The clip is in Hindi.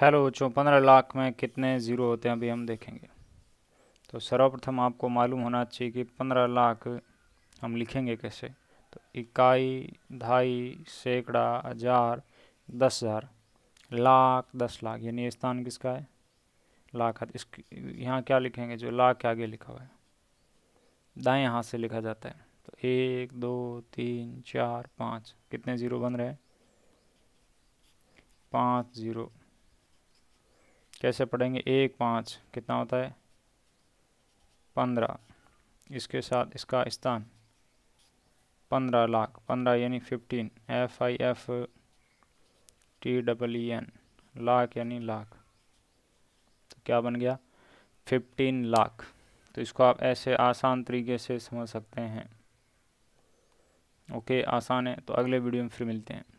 हेलो बच्चों पंद्रह लाख में कितने ज़ीरो होते हैं अभी हम देखेंगे तो सर्वप्रथम आपको मालूम होना चाहिए कि पंद्रह लाख हम लिखेंगे कैसे तो इकाई ढाई सैकड़ा हजार दस हज़ार लाख दस लाख यानी स्थान किसका है लाख इस यहाँ क्या लिखेंगे जो लाख के आगे लिखा हुआ है दाएँ हाथ से लिखा जाता है तो एक दो तीन चार पाँच कितने ज़ीरो बन रहे हैं पाँच ज़ीरो कैसे पढ़ेंगे एक पाँच कितना होता है पंद्रह इसके साथ इसका स्थान पंद्रह लाख पंद्रह यानी fifteen F I F T double E N lakh यानी लाख तो क्या बन गया फिफ्टीन लाख तो इसको आप ऐसे आसान तरीके से समझ सकते हैं ओके आसान है तो अगले वीडियो में फिर मिलते हैं